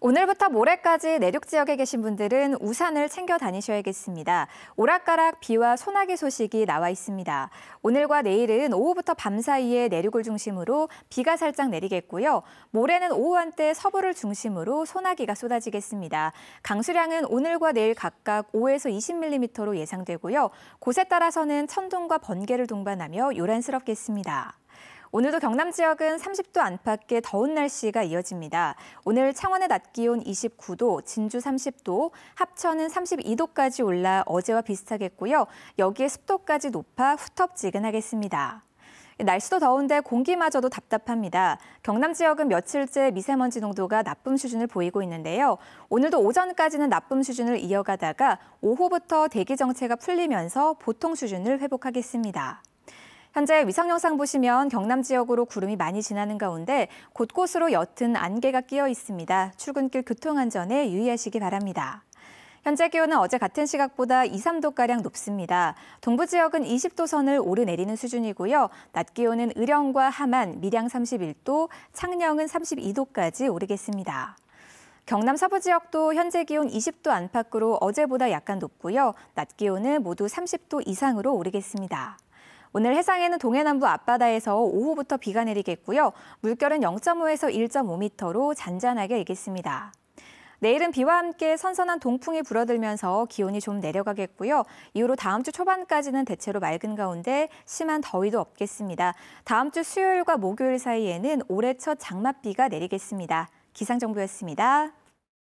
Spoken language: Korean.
오늘부터 모레까지 내륙 지역에 계신 분들은 우산을 챙겨 다니셔야겠습니다. 오락가락 비와 소나기 소식이 나와 있습니다. 오늘과 내일은 오후부터 밤 사이에 내륙을 중심으로 비가 살짝 내리겠고요. 모레는 오후 한때 서부를 중심으로 소나기가 쏟아지겠습니다. 강수량은 오늘과 내일 각각 5에서 20mm로 예상되고요. 곳에 따라서는 천둥과 번개를 동반하며 요란스럽겠습니다. 오늘도 경남 지역은 30도 안팎의 더운 날씨가 이어집니다. 오늘 창원의 낮 기온 29도, 진주 30도, 합천은 32도까지 올라 어제와 비슷하겠고요. 여기에 습도까지 높아 후텁지근하겠습니다. 날씨도 더운데 공기마저도 답답합니다. 경남 지역은 며칠째 미세먼지 농도가 나쁨 수준을 보이고 있는데요. 오늘도 오전까지는 나쁨 수준을 이어가다가 오후부터 대기 정체가 풀리면서 보통 수준을 회복하겠습니다. 현재 위성 영상 보시면 경남 지역으로 구름이 많이 지나는 가운데 곳곳으로 옅은 안개가 끼어 있습니다. 출근길 교통안전에 유의하시기 바랍니다. 현재 기온은 어제 같은 시각보다 2, 3도가량 높습니다. 동부 지역은 20도 선을 오르내리는 수준이고요. 낮 기온은 의령과 함안, 밀양 31도, 창녕은 32도까지 오르겠습니다. 경남 서부 지역도 현재 기온 20도 안팎으로 어제보다 약간 높고요. 낮 기온은 모두 30도 이상으로 오르겠습니다. 오늘 해상에는 동해남부 앞바다에서 오후부터 비가 내리겠고요. 물결은 0.5에서 1.5m로 잔잔하게 일겠습니다. 내일은 비와 함께 선선한 동풍이 불어들면서 기온이 좀 내려가겠고요. 이후로 다음 주 초반까지는 대체로 맑은 가운데 심한 더위도 없겠습니다. 다음 주 수요일과 목요일 사이에는 올해 첫 장맛비가 내리겠습니다. 기상정보였습니다.